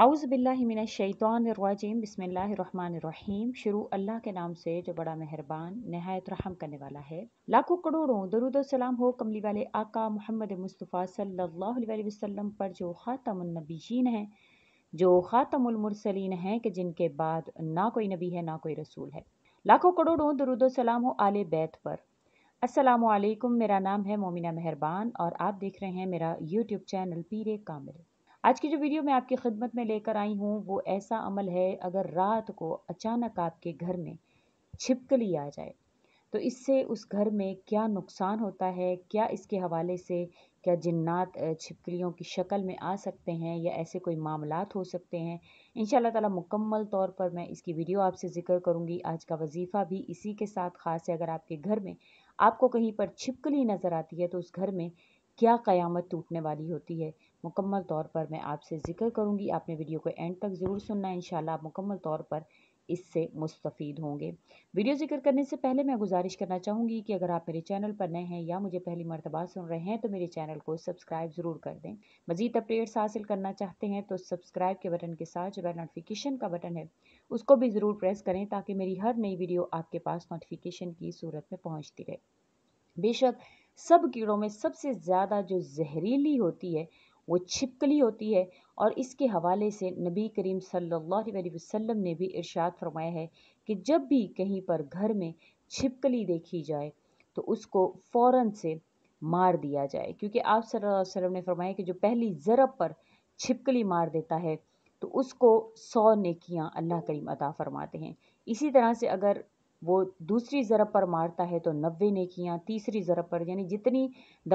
आउज़बिल्लिमिनशैतरवाजीम बसमीम शुरू अल्लाह के नाम से जो बड़ा मेहरबान नहायत रहम करने वाला है लाखों करोड़ों दरुद हो कमली वाले आका मोहम्मद मुस्तफ़ा सल्ला अलैहि पर जो ख़ातमनबीशीन हैं जो ख़ातमसलिन हैं कि जिनके बाद ना कोई नबी है ना कोई रसूल है लाखों करोड़ों दरुद हो आल बैत पर असलकुम मेरा नाम है मोमिना मेहरबान और आप देख रहे हैं मेरा यूट्यूब चैनल पीर कामिल आज की जो वीडियो मैं आपकी खिदमत में लेकर आई हूँ वो ऐसा अमल है अगर रात को अचानक आपके घर में छिपकली आ जाए तो इससे उस घर में क्या नुकसान होता है क्या इसके हवाले से क्या जिन्नात छिपकलियों की शक्ल में आ सकते हैं या ऐसे कोई मामला हो सकते हैं इन ताला मुकम्मल तौर पर मैं इसकी वीडियो आपसे ज़िक्र करूँगी आज का वजीफ़ा भी इसी के साथ ख़ास है अगर आपके घर में आपको कहीं पर छिपकली नज़र आती है तो उस घर में क्या क़यामत टूटने वाली होती है मुकम्मल तौर पर मैं आपसे ज़िक्र करूँगी आपने वीडियो को एंड तक ज़रूर सुनना है इन आप मुकम्मल तौर पर इससे मुस्तफ़ीद होंगे वीडियो जिक्र करने से पहले मैं गुजारिश करना चाहूँगी कि अगर आप मेरे चैनल पर नए हैं या मुझे पहली मरतबा सुन रहे हैं तो मेरे चैनल को सब्सक्राइब ज़रूर कर दें मज़ीद अपडेट्स हासिल करना चाहते हैं तो सब्सक्राइब के बटन के साथ जो नोटिफिकेशन का बटन है उसको भी ज़रूर प्रेस करें ताकि मेरी हर नई वीडियो आपके पास नोटिफिकेशन की सूरत में पहुँचती रहे बेशक सब कीड़ों में सबसे ज़्यादा जो जहरीली होती है वो छिपकली होती है और इसके हवाले से नबी करीम सल्लल्लाहु अलैहि वसल्लम ने भी इरशाद फरमाया है कि जब भी कहीं पर घर में छिपकली देखी जाए तो उसको फ़ौर से मार दिया जाए क्योंकि आप सल्लल्लाहु अलैहि वसल्लम ने फरमाया कि जो पहली ज़रब पर छिपकली मार देता है तो उसको सौ नेकियां अल्लाह करीम अता फरमाते हैं इसी तरह से अगर वो दूसरी ज़रब पर मारता है तो नब्बे नेकियां तीसरी ज़रब पर यानी जितनी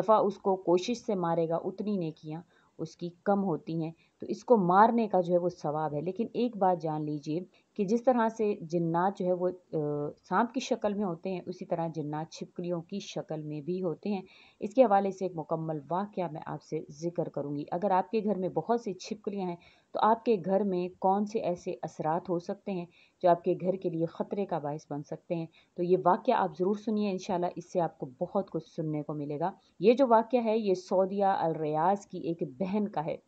दफ़ा उसको कोशिश से मारेगा उतनी नेकियां उसकी कम होती हैं तो इसको मारने का जो है वो सवाब है लेकिन एक बात जान लीजिए कि जिस तरह से जिन्नात जो है वो सांप की शक्ल में होते हैं उसी तरह जिन्नात छिपकलियों की शक्ल में भी होते हैं इसके हवाले से एक मुकम्मल वाक्य मैं आपसे ज़िक्र करूँगी अगर आपके घर में बहुत सी छिपकलियाँ हैं तो आपके घर में कौन से ऐसे असरात हो सकते हैं जो आपके घर के लिए ख़तरे का बायस बन सकते हैं तो ये वाक्य आप ज़रूर सुनिए इन इससे आपको बहुत कुछ सुनने को मिलेगा ये जो वाक़ है ये सऊदिया अलरियाज़ की एक बहन का है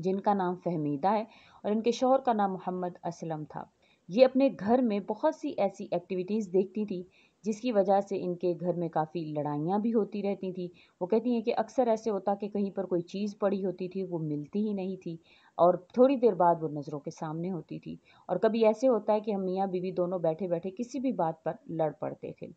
जिनका नाम फहमीदा है और इनके शोहर का नाम मोहम्मद असलम था ये अपने घर में बहुत सी ऐसी एक्टिविटीज़ देखती थी जिसकी वजह से इनके घर में काफ़ी लड़ाइयाँ भी होती रहती थी वो कहती हैं कि अक्सर ऐसे होता कि कहीं पर कोई चीज़ पड़ी होती थी वो मिलती ही नहीं थी और थोड़ी देर बाद वो नज़रों के सामने होती थी और कभी ऐसे होता है कि हम मियाँ बीवी दोनों बैठे बैठे किसी भी बात पर लड़ पड़ते थे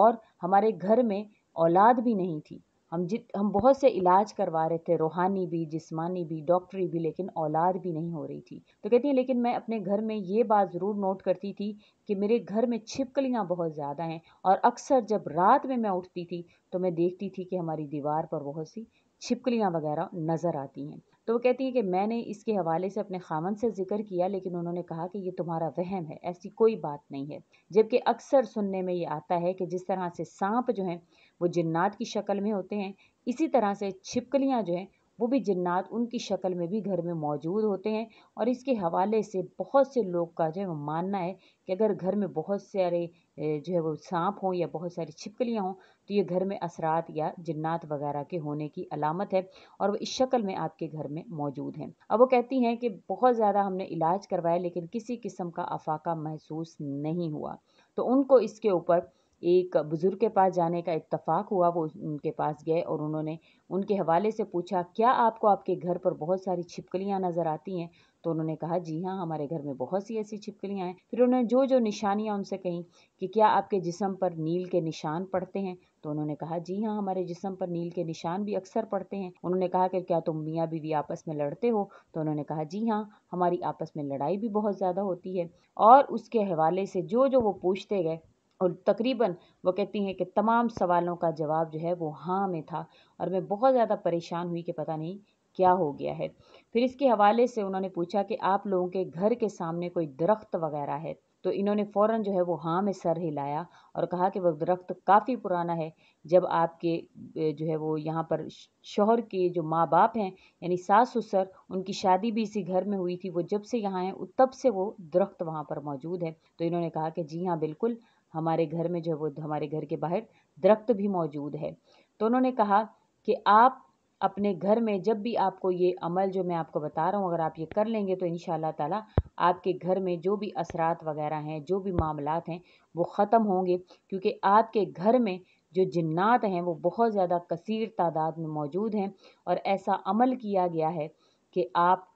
और हमारे घर में औलाद भी नहीं थी हम जित हम बहुत से इलाज करवा रहे थे रूहानी भी जिस्मानी भी डॉक्टरी भी लेकिन औलाद भी नहीं हो रही थी तो कहती हैं लेकिन मैं अपने घर में ये बात ज़रूर नोट करती थी कि मेरे घर में छिपकलियाँ बहुत ज़्यादा हैं और अक्सर जब रात में मैं उठती थी तो मैं देखती थी कि हमारी दीवार पर बहुत सी छिपकलियाँ वगैरह नज़र आती हैं तो वो कहती हैं कि मैंने इसके हवाले से अपने खामन से ज़िक्र किया लेकिन उन्होंने कहा कि ये तुम्हारा वहम है ऐसी कोई बात नहीं है जबकि अक्सर सुनने में ये आता है कि जिस तरह से सांप जो हैं वो जन्नात की शक्ल में होते हैं इसी तरह से छिपकलियाँ जो हैं वो भी जन्नात उनकी शक्ल में भी घर में मौजूद होते हैं और इसके हवाले से बहुत से लोग का जो है मानना है कि अगर घर में बहुत सारे जो है वो सांप हों या बहुत सारी छिपकलियाँ हों तो ये घर में असरात या जन्नात वगैरह के होने की अलामत है और वो इस शक्ल में आपके घर में मौजूद हैं अब वो कहती हैं कि बहुत ज़्यादा हमने इलाज करवाया लेकिन किसी किस्म का अफाका महसूस नहीं हुआ तो उनको इसके ऊपर एक बुज़ुर्ग के पास जाने का इतफ़ाक हुआ वो उनके पास गए और उन्होंने उनके हवाले से पूछा क्या आपको आपके घर पर बहुत सारी छिपकलियाँ नज़र आती हैं तो उन्होंने कहा जी हाँ हमारे घर में बहुत सी ऐसी छिपकलियाँ हैं फिर उन्होंने जो जो निशानियाँ उनसे कहीं कि क्या आपके जिसम पर नील के निशान पड़ते हैं तो उन्होंने कहा जी हाँ हमारे जिसम पर नील के निशान भी अक्सर पड़ते हैं उन्होंने कहा कि क्या तुम मियाँ बीवी आपस में लड़ते हो तो उन्होंने कहा जी हाँ हमारी आपस में लड़ाई भी बहुत ज़्यादा होती है और उसके हवाले से जो जो वो पूछते गए और तकरीबन वो कहती हैं कि तमाम सवालों का जवाब जो है वो हाँ में था और मैं बहुत ज़्यादा परेशान हुई कि पता नहीं क्या हो गया है फिर इसके हवाले से उन्होंने पूछा कि आप लोगों के घर के सामने कोई दरख्त वगैरह है तो इन्होंने फ़ौर जो है वो हाँ में सर हिलाया और कहा कि वह दरख्त काफ़ी पुराना है जब आपके जो है वो यहाँ पर शोहर के जो माँ बाप हैं यानी सास ससुर उनकी शादी भी इसी घर में हुई थी वो जब से यहाँ हैं तब से वो दरख्त वहाँ पर मौजूद है तो इन्होंने कहा कि जी हाँ बिल्कुल हमारे घर में जो है वो हमारे घर के बाहर दरख्त भी मौजूद है तो उन्होंने कहा कि आप अपने घर में जब भी आपको ये अमल जो मैं आपको बता रहा हूँ अगर आप ये कर लेंगे तो इन ताला आपके घर में जो भी असरात वगैरह हैं जो भी मामलात हैं वो ख़त्म होंगे क्योंकि आपके घर में जो जन्ात हैं वो बहुत ज़्यादा कसर तादाद में मौजूद हैं और ऐसा अमल किया गया है कि आप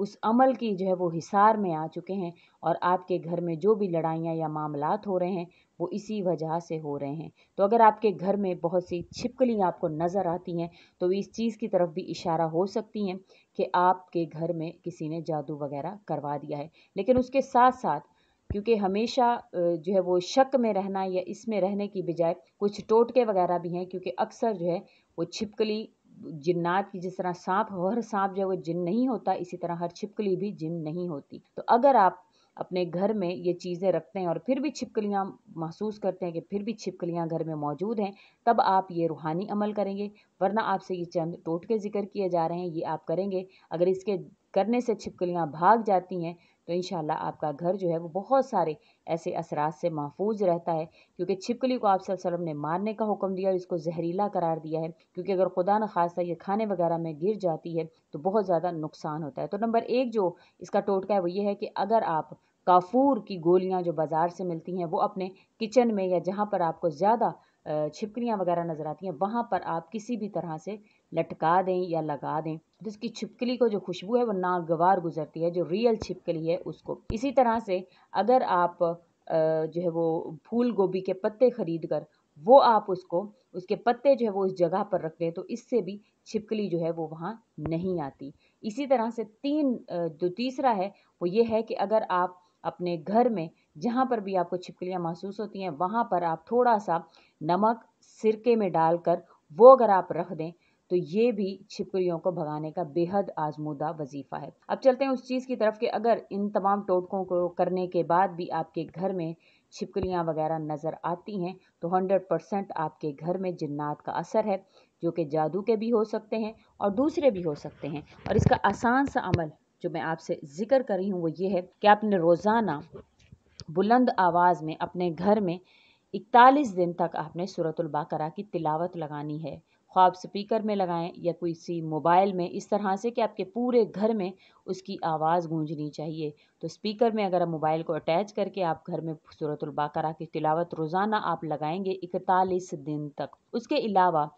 उस अमल की जो है वो हिसार में आ चुके हैं और आपके घर में जो भी लड़ाइयाँ या मामलात हो रहे हैं वो इसी वजह से हो रहे हैं तो अगर आपके घर में बहुत सी छिपकली आपको नज़र आती हैं तो इस चीज़ की तरफ भी इशारा हो सकती हैं कि आपके घर में किसी ने जादू वगैरह करवा दिया है लेकिन उसके साथ साथ क्योंकि हमेशा जो है वो शक में रहना या इसमें रहने की बजाय कुछ टोटके वगैरह भी हैं क्योंकि अक्सर जो है वो छिपकली जिन्नात की जिस तरह सांप हर सांप जो है वो जिन नहीं होता इसी तरह हर छिपकली भी जिन नहीं होती तो अगर आप अपने घर में ये चीज़ें रखते हैं और फिर भी छिपकलियाँ महसूस करते हैं कि फिर भी छिपकलियाँ घर में मौजूद हैं तब आप ये रूहानी अमल करेंगे वरना आपसे ये चंद टोटके ज़िक्र किए जा रहे हैं ये आप करेंगे अगर इसके करने से छिपकलियाँ भाग जाती हैं तो इन आपका घर जो है वो बहुत सारे ऐसे असरात से महफूज रहता है क्योंकि छिपकली को आप सल्लम ने मारने का हुक्म दिया और इसको जहरीला करार दिया है क्योंकि अगर खुदा न खासा ये खाने वगैरह में गिर जाती है तो बहुत ज़्यादा नुकसान होता है तो नंबर एक जो इसका टोटका है वो ये है कि अगर आप काफूर की गोलियाँ जो बाज़ार से मिलती हैं वो अपने किचन में या जहाँ पर आपको ज़्यादा छिपकलियाँ वगैरह नज़र आती हैं वहाँ पर आप किसी भी तरह से लटका दें या लगा दें तो इसकी छिपकली को जो खुशबू है वो नागवार गुजरती है जो रियल छिपकली है उसको इसी तरह से अगर आप जो है वो फूल गोभी के पत्ते खरीद कर वो आप उसको उसके पत्ते जो है वो उस जगह पर रख दें तो इससे भी छिपकली जो है वो वहाँ नहीं आती इसी तरह से तीन जो तीसरा है वो ये है कि अगर आप अपने घर में जहाँ पर भी आपको छिपकलियाँ महसूस होती हैं वहाँ पर आप थोड़ा सा नमक सिरके में डालकर वो अगर आप रख दें तो ये भी छिपकलियों को भगाने का बेहद आजमूदा वजीफा है अब चलते हैं उस चीज़ की तरफ कि अगर इन तमाम टोटकों को करने के बाद भी आपके घर में छिपकलियाँ वगैरह नज़र आती हैं तो 100 परसेंट आपके घर में जिन्नात का असर है जो कि जादू के भी हो सकते हैं और दूसरे भी हो सकते हैं और इसका आसान सा अमल जो मैं आपसे ज़िक्र कर रही हूँ वो ये है कि आपने रोज़ाना बुलंद आवाज़ में अपने घर में इकतालीस दिन तक आपने सूरतुल बकरा की तिलावत लगानी है ख्वाब स्पीकर में लगाएं या कोई सी मोबाइल में इस तरह से कि आपके पूरे घर में उसकी आवाज़ गूंजनी चाहिए तो स्पीकर में अगर आप मोबाइल को अटैच करके आप घर में सूरतुल्बाकरा की तिलावत रोज़ाना आप लगाएंगे इकतालीस दिन तक उसके अलावा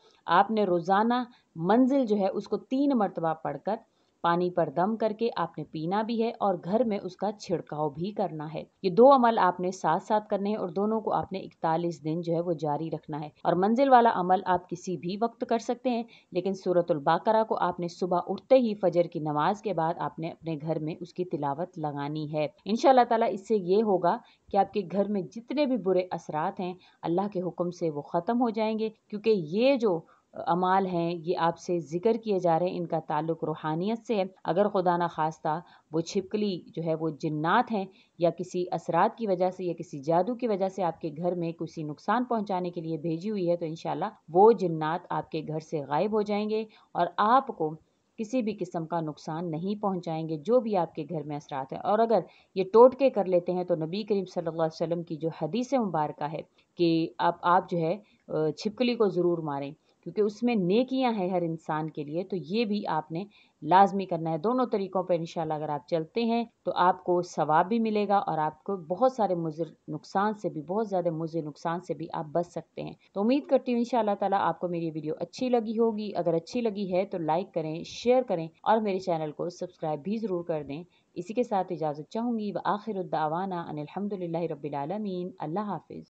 आपने रोज़ाना मंजिल जो है उसको तीन मरतबा पढ़ कर पानी पर दम करके आपने पीना भी है और घर में उसका छिड़काव भी करना है ये दो अमल आपने साथ साथ करने हैं और दोनों को आपने इकतालीस दिन जो है वो जारी रखना है और मंजिल वाला अमल आप किसी भी वक्त कर सकते हैं लेकिन सूरतुल बाकरा को आपने सुबह उठते ही फजर की नमाज के बाद आपने अपने घर में उसकी तिलावत लगानी है इन ताला इससे ये होगा कि आपके घर में जितने भी बुरे असरात हैं अल्लाह के हुक्म से वो ख़त्म हो जाएंगे क्योंकि ये जो अमाल हैं ये आपसे ज़िक्र किए जा रहे हैं इनका ताल्लुक रूहानियत से है अगर खुदा न खास्ता वो छिपकली जो है वो जिन्नात हैं या किसी असरात की वजह से या किसी जादू की वजह से आपके घर में किसी नुकसान पहुंचाने के लिए भेजी हुई है तो इन वो जिन्नात आपके घर से गायब हो जाएंगे और आपको किसी भी किस्म का नुकसान नहीं पहुंचाएंगे जो भी आपके घर में असरात हैं और अगर ये टोटके कर लेते हैं तो नबी करीम सल्लल्लाहु अलैहि वसल्लम की जो हदीस मुबारक है कि आप आप जो है छिपकली को ज़रूर मारें क्योंकि उसमें नेकियां हैं हर इंसान के लिए तो ये भी आपने लाजमी करना है दोनों तरीक़ों पर इंशाल्लाह अगर आप चलते हैं तो आपको सवाब भी मिलेगा और आपको बहुत सारे मुजर नुकसान से भी बहुत ज़्यादा मुजर नुकसान से भी आप बच सकते हैं तो उम्मीद करती हूँ इन ताला आपको मेरी वीडियो अच्छी लगी होगी अगर अच्छी लगी है तो लाइक करें शेयर करें और मेरे चैनल को सब्सक्राइब भी ज़रूर कर दें इसी के साथ इजाज़त चाहूँगी व आखिर दावाना अनिलहमदिल्ला रबालमीन अल्लाह हाफिज़